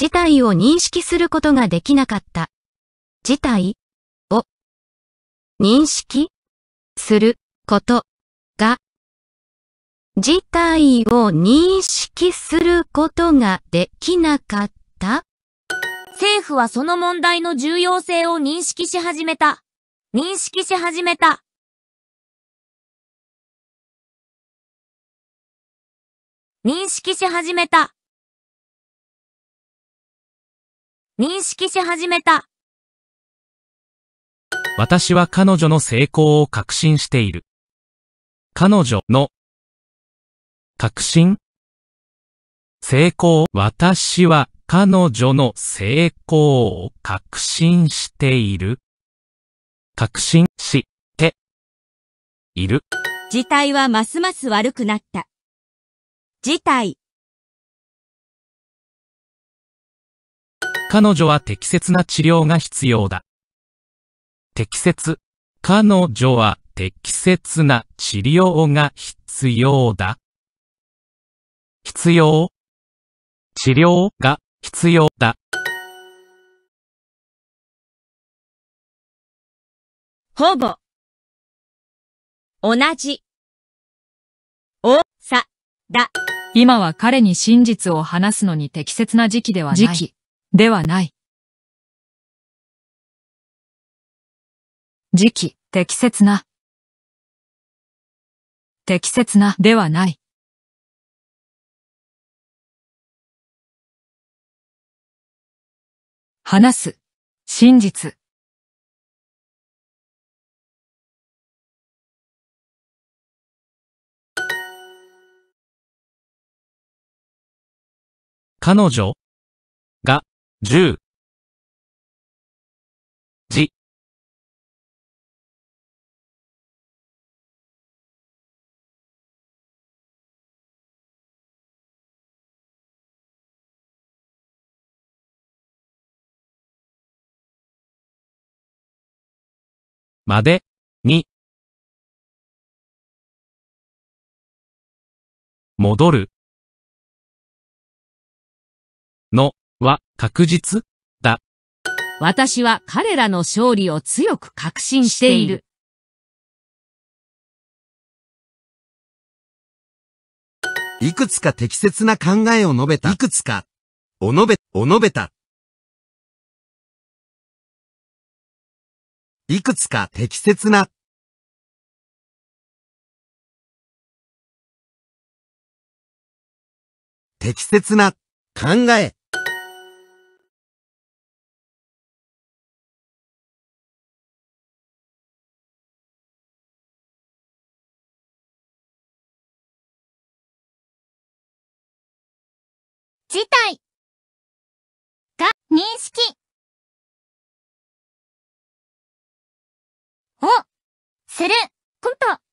事態を認識することができなかった。事態を認識することが事態を認識することができなかった政府はその問題の重要性を認識し始めた。認識し始めた。認識し始めた。認識し始めた。私は彼女の成功を確信している。彼女の確信成功私は彼女の成功を確信している。確信している。事態はますます悪くなった。事態彼女は適切な治療が必要だ。適切。彼女は適切な治療が必要だ。必要。治療が必要だ。ほぼ。同じ。お、さ、だ。今は彼に真実を話すのに適切な時期ではない。時期。ではない。時期、適切な。適切なではない。話す、真実。彼女がじまでに戻るのは確実だ。私は彼らの勝利を強く確信している。いくつか適切な考えを述べた。いくつか、お述べ、お述べた。いくつか適切な。適切な考え。認識。お、する、こと。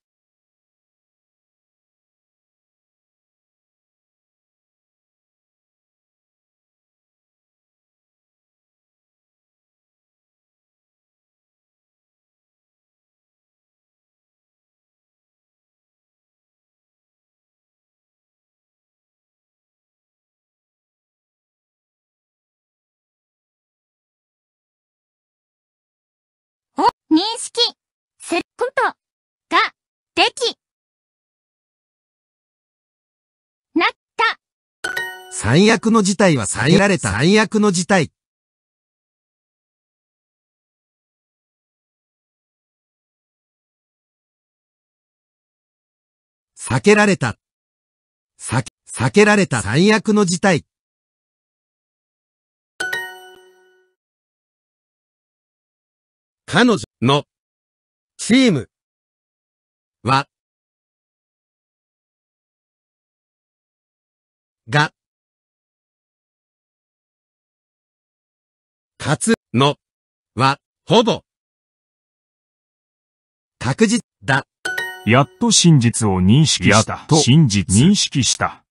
認識することができなった。最悪の事態は避けられた最悪の事態。避けられた。避け、避けられた最悪の事態。彼女の、チーム、は、が、勝つの、は、ほぼ、確実だ。やっと真実を認識した。やっと真実。認識した。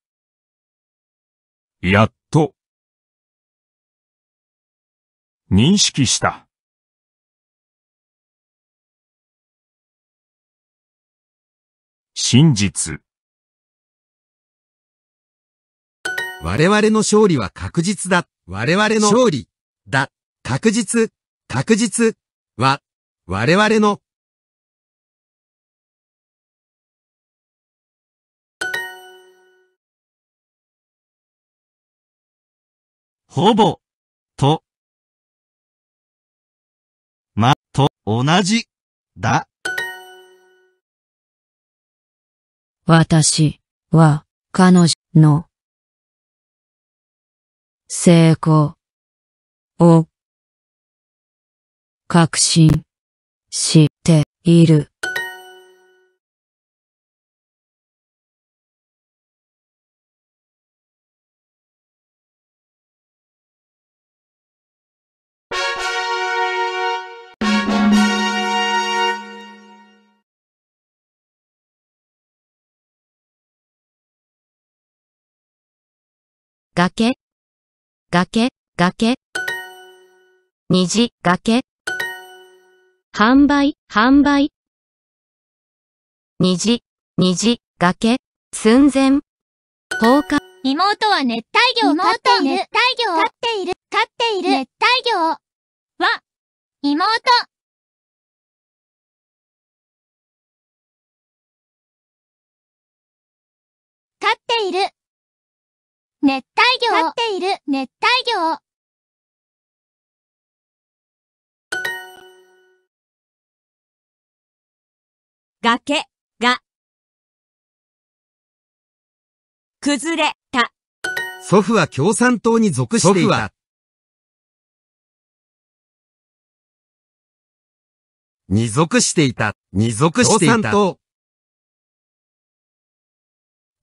やっと。認識した。真実。我々の勝利は確実だ。我々の勝利だ。確実、確実は我々のほぼ、と、ま、と、同じ、だ。私は彼女の成功を確信している。崖、崖、崖。虹、崖。販売、販売。虹、虹、崖、寸前。放火。妹は熱帯魚を飼っている。熱帯魚を飼っている。飼っている。熱帯魚は、妹。飼っている。帯魚をっている熱帯魚崖が崩れた祖父は共産党に属していた二属していた、二属していた。共産党。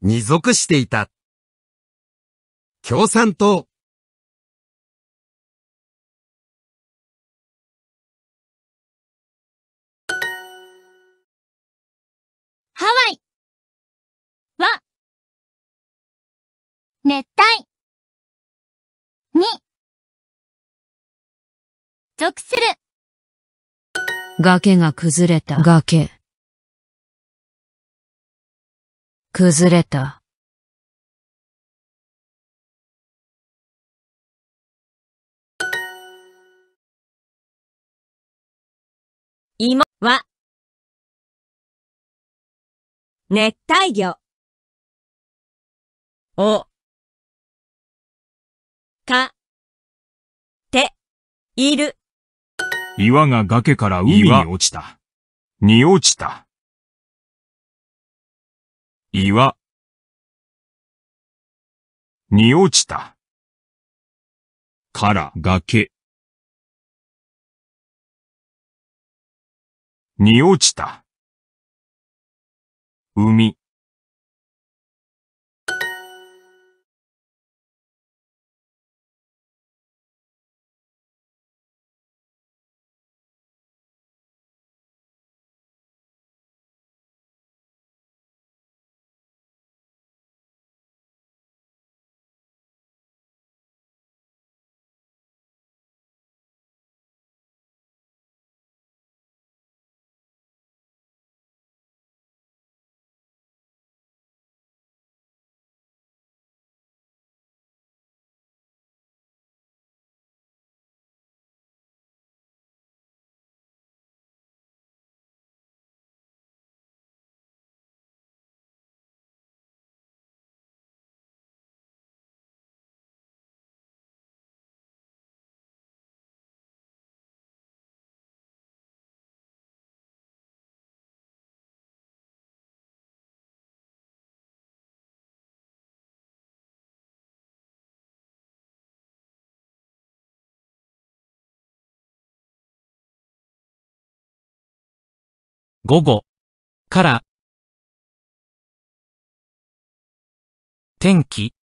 二属していた。共産党ハワイは熱帯に属する崖が崩れた崖崩れた芋は、熱帯魚。お、か、て、いる。岩が崖から海に落ちた。に落ちた。岩。に落ちた。から崖。に落ちた。海。午後から、天気、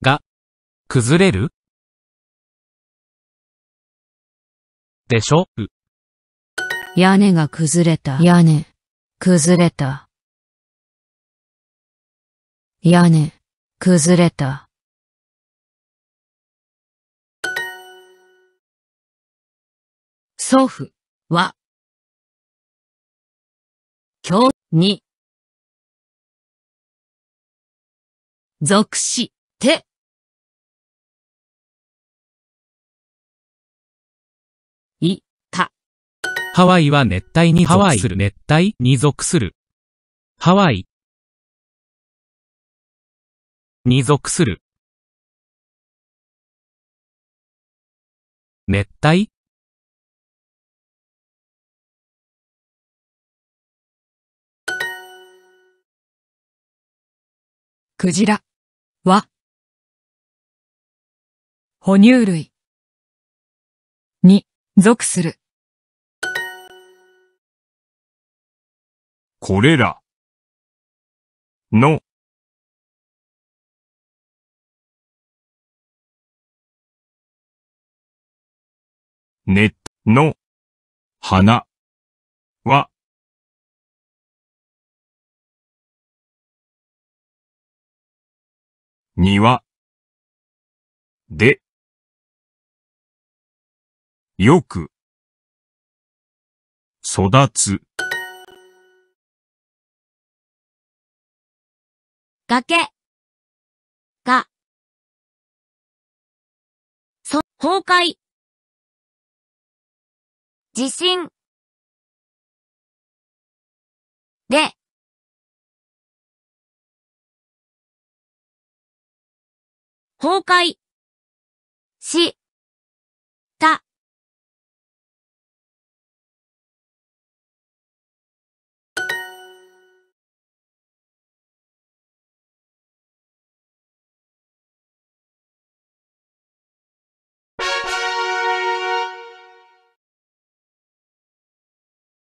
が、崩れるでしょう。屋根が崩れた。屋根、崩れた。屋根、崩れた。祖父は、今日に、属して、いた。ハワイは熱帯に属する。熱帯に属する。ハワイに属する。熱帯クジラは、哺乳類に属する。これらのネットの花は庭でよく育つ崖がそ崩壊地震で崩壊し、